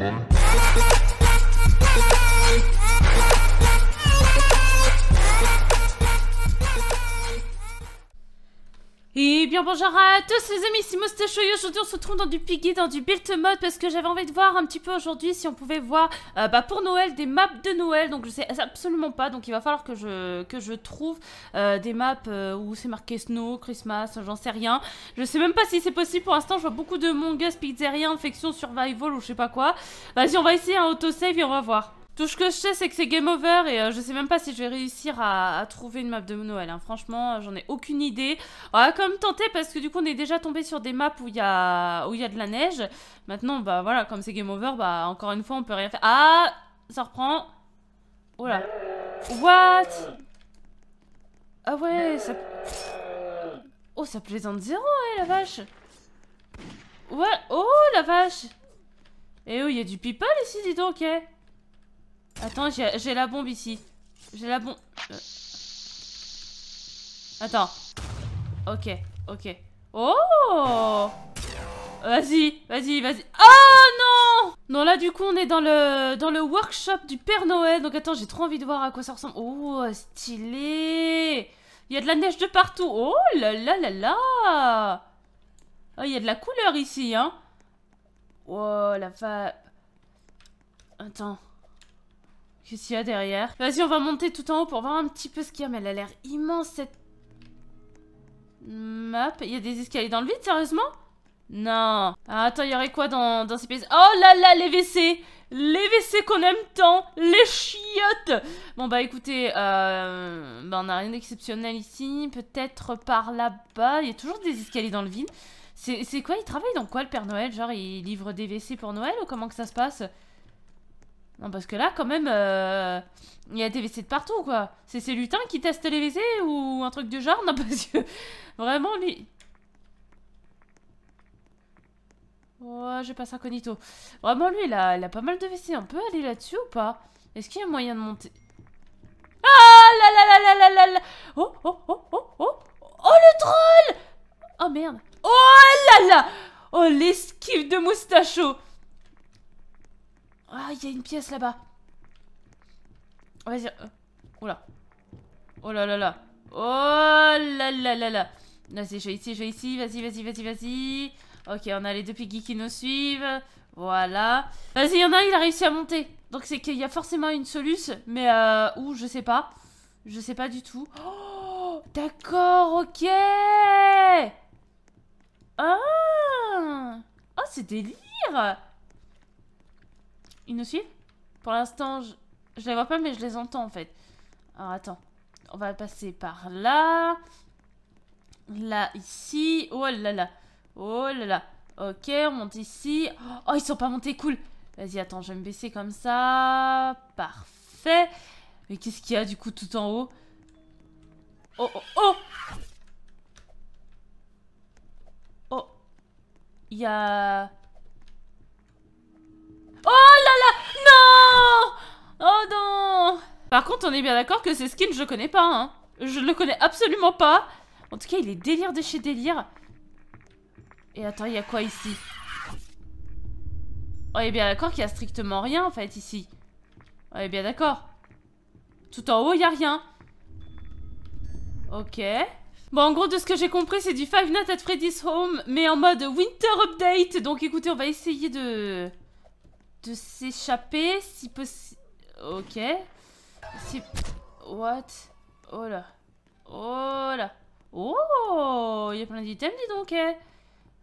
money. bonjour à tous les amis, c'est Moustachouille, aujourd'hui on se trouve dans du Piggy, dans du Build Mode parce que j'avais envie de voir un petit peu aujourd'hui si on pouvait voir euh, bah, pour Noël des maps de Noël donc je sais absolument pas donc il va falloir que je, que je trouve euh, des maps euh, où c'est marqué Snow, Christmas, j'en sais rien je sais même pas si c'est possible pour l'instant je vois beaucoup de Mongus, Pizzeria, Infection, Survival ou je sais pas quoi vas-y on va essayer un autosave et on va voir tout ce que je sais, c'est que c'est game over et euh, je sais même pas si je vais réussir à, trouver une map de Noël. Hein. Franchement, euh, j'en ai aucune idée. On va quand même tenter parce que du coup, on est déjà tombé sur des maps où il y a y de la neige. Maintenant, bah voilà, comme c'est game over, bah encore une fois, on peut rien faire. Ah, ça reprend. Oh là. What Ah ouais, ça. Oh, ça plaisante zéro, la vache. Ouais. Oh, la vache. Et eh oh, il y a du people ici, dis donc, eh. Attends, j'ai la bombe ici. J'ai la bombe. Euh. Attends. Ok, ok. Oh Vas-y, vas-y, vas-y. Oh non Non, là, du coup, on est dans le, dans le workshop du Père Noël. Donc, attends, j'ai trop envie de voir à quoi ça ressemble. Oh, stylé Il y a de la neige de partout. Oh là là là là Oh, il y a de la couleur ici, hein. Oh, la va... Attends. Qu'est-ce qu'il y a derrière Vas-y, on va monter tout en haut pour voir un petit peu ce qu'il y a. Mais elle a l'air immense, cette map. Il y a des escaliers dans le vide, sérieusement Non. Ah, attends, il y aurait quoi dans, ces pays Oh là là, les WC Les WC qu'on aime tant Les chiottes Bon, bah écoutez, euh, bah, on a rien d'exceptionnel ici. Peut-être par là-bas. Il y a toujours des escaliers dans le vide. C'est quoi Il travaille dans quoi, le Père Noël Genre, il livre des WC pour Noël ou comment que ça se passe non, parce que là, quand même, euh, il y a des WC de partout, quoi. C'est ces lutins qui testent les WC ou un truc du genre Non, parce que vraiment, lui. Oh, je passe incognito. Vraiment, lui, il a, il pas mal de WC. On peut aller là-dessus ou pas Est-ce qu'il y a moyen de monter Ah là là là là là là Oh, oh, oh, oh, oh Oh, le troll Oh, merde Oh là là Oh, l'esquive de moustacho ah, il y a une pièce là-bas. Vas-y. Oh euh, là. Oh là là là. Oh là là là là. Vas-y, je vais ici, je vais ici. Vas-y, vas-y, vas-y, vas-y. Ok, on a les deux piggy qui nous suivent. Voilà. Vas-y, il y en a un, il a réussi à monter. Donc c'est qu'il y a forcément une soluce, mais euh, où je sais pas. Je sais pas du tout. Oh, D'accord, ok. Ah, oh, c'est délire. Ils nous suivent Pour l'instant, je... je... les vois pas, mais je les entends en fait. Alors attends. On va passer par là. Là, ici. Oh là là. Oh là là. Ok, on monte ici. Oh, ils sont pas montés, cool. Vas-y, attends, je vais me baisser comme ça. Parfait. Mais qu'est-ce qu'il y a du coup tout en haut Oh, oh, oh Oh. Il y a... Par contre, on est bien d'accord que ces skins, je connais pas, hein. Je le connais absolument pas. En tout cas, il est délire de chez délire. Et attends, il y a quoi ici On est bien d'accord qu'il y a strictement rien, en fait, ici. On est bien d'accord. Tout en haut, il y a rien. Ok. Bon, en gros, de ce que j'ai compris, c'est du Five Nights at Freddy's Home, mais en mode Winter Update. Donc, écoutez, on va essayer de... de s'échapper, si possible. Ok si What Oh là. Oh là. Oh Il y a plein d'items, dis donc, hein.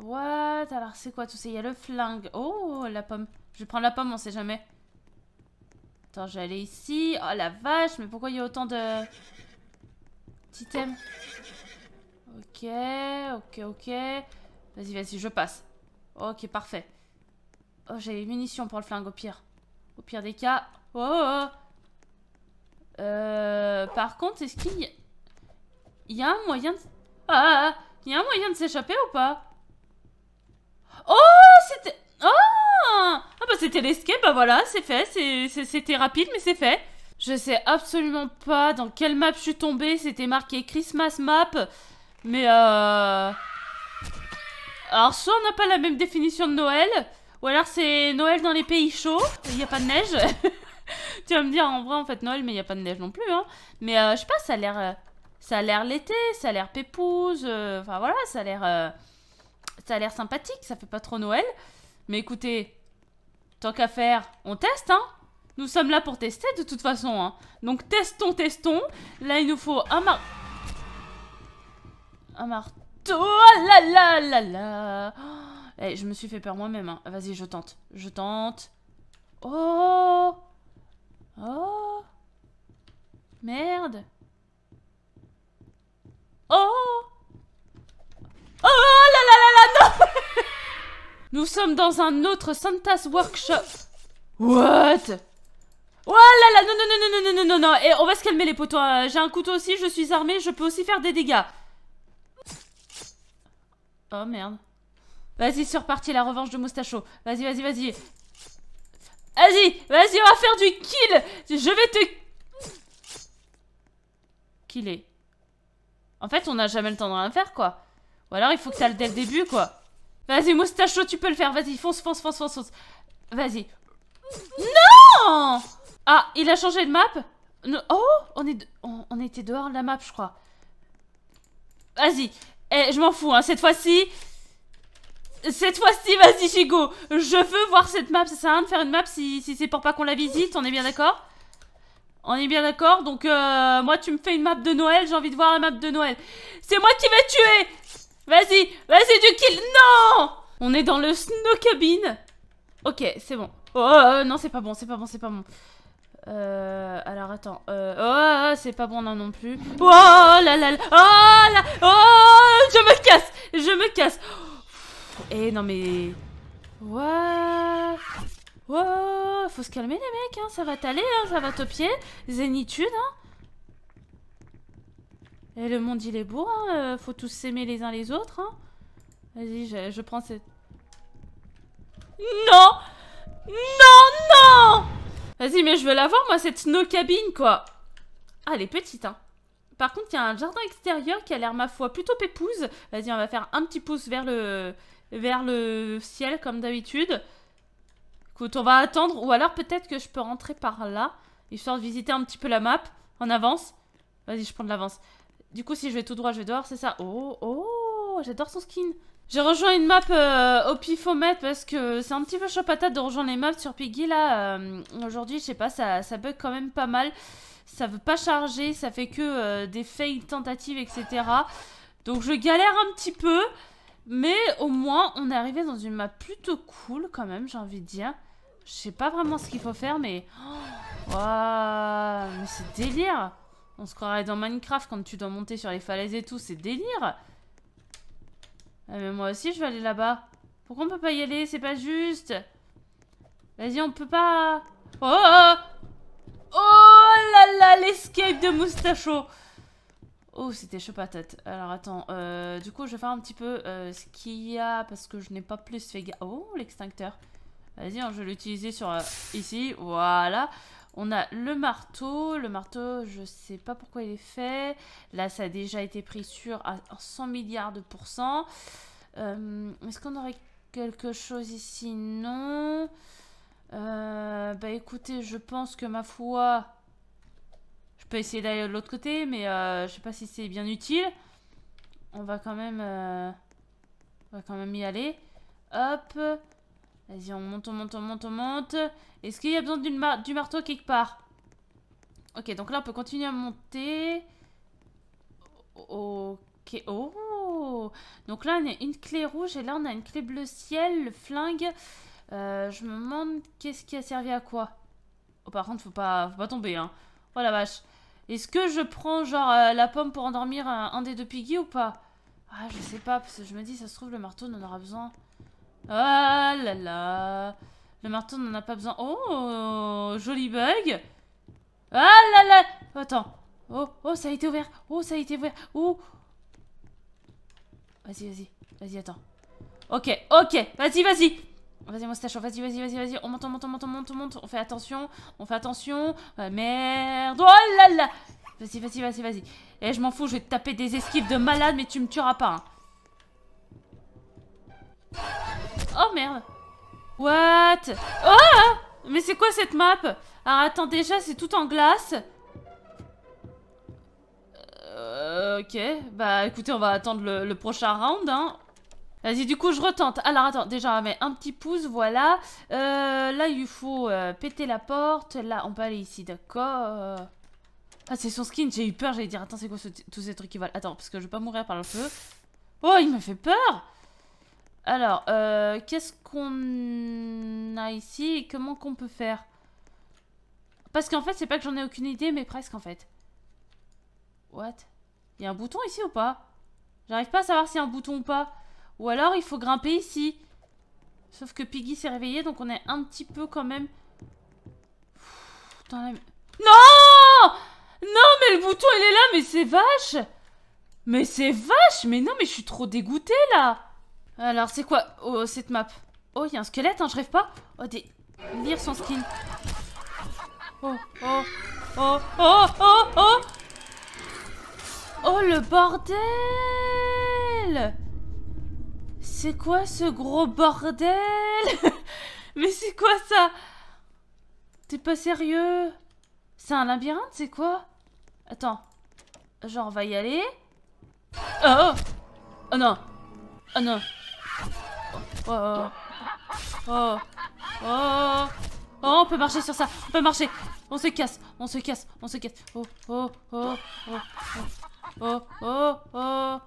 What Alors, c'est quoi tout ça Il y a le flingue. Oh, la pomme. Je prends la pomme, on sait jamais. Attends, je vais aller ici. Oh la vache, mais pourquoi il y a autant de... d'items Ok, ok, ok. Vas-y, vas-y, je passe. Ok, parfait. Oh, j'ai les munitions pour le flingue, au pire. Au pire des cas. Oh, oh, oh. Euh, par contre, est-ce qu'il y... a un moyen de... Ah Il y a un moyen de s'échapper ou pas Oh C'était... Oh Ah bah c'était l'escape, bah voilà, c'est fait. C'était rapide, mais c'est fait. Je sais absolument pas dans quelle map je suis tombée. C'était marqué Christmas map. Mais euh... Alors soit on n'a pas la même définition de Noël, ou alors c'est Noël dans les pays chauds, il n'y a pas de neige. tu vas me dire en vrai, en fait, Noël, mais il n'y a pas de neige non plus. Hein. Mais euh, je sais pas, ça a l'air. Euh, ça a l'air l'été, ça a l'air pépouze. Euh, enfin voilà, ça a l'air. ça a l'air sympathique, ça fait pas trop Noël. Mais écoutez, tant qu'à faire, on teste, hein. Nous sommes là pour tester de toute façon, hein. Donc testons, testons. Là, il nous faut un marteau Un marteau. Oh là là là là Eh, Je me suis fait peur moi-même. Hein. Vas-y, je tente. Je tente. Oh Oh Merde Oh Oh là là là là non Nous sommes dans un autre Santa's Workshop. What Oh là là, non, non, non, non, non, non, non, non, et eh, on va se calmer les potos, hein. j'ai un couteau aussi, je suis armée, je peux aussi faire des dégâts. Oh merde. Vas-y, c'est reparti, la revanche de Moustacho. Vas-y, vas-y, vas-y. Vas-y, vas-y, on va faire du kill Je vais te... Killer. En fait, on n'a jamais le temps de rien faire, quoi. Ou alors, il faut que ça le dès le début, quoi. Vas-y, moustacho, tu peux le faire. Vas-y, fonce, fonce, fonce, fonce, fonce. Vas-y. Non Ah, il a changé de map Oh on, on était dehors de la map, je crois. Vas-y. Eh, je m'en fous, hein. cette fois-ci, cette fois-ci, vas-y, Chico. Je veux voir cette map. Ça sert à rien de faire une map si, c'est pour pas qu'on la visite. On est bien d'accord On est bien d'accord Donc, euh, moi, tu me fais une map de Noël. J'ai envie de voir la map de Noël. C'est moi qui vais tuer Vas-y, vas-y, du kill. Non On est dans le snow cabin. Ok, c'est bon. Oh, oh, oh non, c'est pas bon, c'est pas bon, c'est pas bon. Euh, alors attends. Euh, oh, oh, c'est pas bon non, non plus. Oh là là. Oh là. Oh, je me casse. Je me casse. Eh non mais... What faut se calmer les mecs, hein. ça va t'aller, hein. ça va te pied, zénitude. Hein. Et eh, le monde il est beau, hein. euh, faut tous s'aimer les uns les autres. Hein. Vas-y, je, prends cette... Non Non, non Vas-y, mais je veux l'avoir, moi, cette snow cabine, quoi. Ah, elle est petite, hein. Par contre, il y a un jardin extérieur qui a l'air, ma foi, plutôt pépouze. Vas-y, on va faire un petit pouce vers le vers le ciel comme d'habitude. Écoute, on va attendre. Ou alors peut-être que je peux rentrer par là. Histoire de visiter un petit peu la map. En avance. Vas-y, je prends de l'avance. Du coup, si je vais tout droit, je vais dehors, c'est ça. Oh, oh, j'adore son skin. J'ai rejoint une map au euh, pifomètre parce que c'est un petit peu chaud patate de rejoindre les maps sur Piggy là. Euh, aujourd'hui, je sais pas, ça, ça bug quand même pas mal. Ça veut pas charger, ça fait que euh, des fails tentatives, etc. Donc je galère un petit peu. Mais au moins, on est arrivé dans une map plutôt cool quand même, j'ai envie de dire. Je sais pas vraiment ce qu'il faut faire, mais... Waouh Mais c'est délire On se croirait dans Minecraft quand tu dois monter sur les falaises et tout, c'est délire Mais moi aussi, je vais aller là-bas. Pourquoi on peut pas y aller C'est pas juste Vas-y, on peut pas... Oh Oh là là, l'escape de Moustacho Oh, c'était chaud Alors attends, euh, du coup, je vais faire un petit peu euh, ce qu'il y a parce que je n'ai pas plus fait gaffe. Oh, l'extincteur. Vas-y, hein, je vais l'utiliser sur euh, ici. Voilà. On a le marteau. Le marteau, je ne sais pas pourquoi il est fait. Là, ça a déjà été pris sur à 100 milliards de pourcents. Est-ce qu'on aurait quelque chose ici Non. bah écoutez, je pense que ma foi, peux essayer d'aller de l'autre côté, mais euh, je sais pas si c'est bien utile. On va quand même... Euh, on va quand même y aller. Hop. Vas-y, on monte, on monte, on monte, on monte. Est-ce qu'il y a besoin du marteau quelque part Ok, donc là, on peut continuer à monter. Ok. Oh Donc là, on a une clé rouge et là, on a une clé bleu ciel, le flingue. Euh, je me demande qu'est-ce qui a servi à quoi. Oh, par contre, faut pas, faut pas tomber, hein. Oh la vache. Est-ce que je prends genre euh, la pomme pour endormir un, des deux piggy ou pas Ah, je sais pas, parce que je me dis, ça se trouve, le marteau, n'en aura besoin. Ah là là Le marteau, n'en a pas besoin. Oh, joli bug Ah là là Attends. Oh, oh, ça a été ouvert Oh, ça a été ouvert Oh Vas-y, vas-y. Vas-y, attends. Ok, ok, vas-y, vas-y Vas-y, moustache, vas-y, vas-y, vas-y, vas-y. On monte, on monte, on monte, on monte, on monte. On fait attention, on fait attention. merde. Oh là là. Vas-y, vas-y, vas-y, vas-y. Eh, je m'en fous, je vais te taper des esquives de malade, mais tu me tueras pas. Hein. Oh merde. What Oh Mais c'est quoi cette map Alors attends, déjà, c'est tout en glace. Euh, ok. Bah écoutez, on va attendre le, le prochain round, hein. Vas-y, du coup, je retente. Alors, attends, déjà, on un petit pouce, voilà. Euh, là, il faut euh, péter la porte. Là, on peut aller ici, d'accord. Ah, c'est son skin, j'ai eu peur, j'allais dire, attends, c'est quoi tous ces trucs qui volent Attends, parce que je vais pas mourir par le feu. Oh, il m'a fait peur Alors, euh, qu'est-ce qu'on a ici et comment qu'on peut faire Parce qu'en fait, c'est pas que j'en ai aucune idée, mais presque, en fait. What Il y a un bouton ici ou pas J'arrive pas à savoir s'il y a un bouton ou pas. Ou alors, il faut grimper ici. Sauf que Piggy s'est réveillé donc on est un petit peu quand même... Dans Non Non, mais le bouton, il est là, mais c'est vache Mais c'est vache Mais non, mais je suis trop dégoûtée, là Alors, c'est quoi oh, cette map Oh, il y a un squelette, hein, je rêve pas Oh, des... Lire son skin. Oh, oh, oh, oh, oh, oh Oh, oh le bordel c'est quoi ce gros bordel Mais c'est quoi ça T'es pas sérieux C'est un labyrinthe, c'est quoi Attends. Genre, on va y aller. Oh Oh, oh non Oh non oh oh, oh oh Oh Oh Oh, on peut marcher sur ça On peut marcher On se casse On se casse On se casse Oh Oh Oh Oh Oh Oh Oh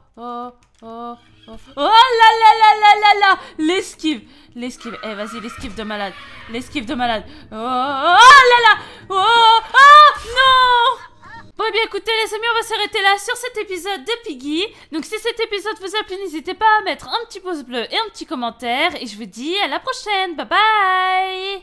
L'esquive. Eh, vas-y, l'esquive de malade. L'esquive de malade. Oh, oh, oh, oh là là Oh, oh non Bon, eh bien, écoutez, les amis, on va s'arrêter là sur cet épisode de Piggy. Donc, si cet épisode vous a plu, n'hésitez pas à mettre un petit pouce bleu et un petit commentaire. Et je vous dis à la prochaine. Bye bye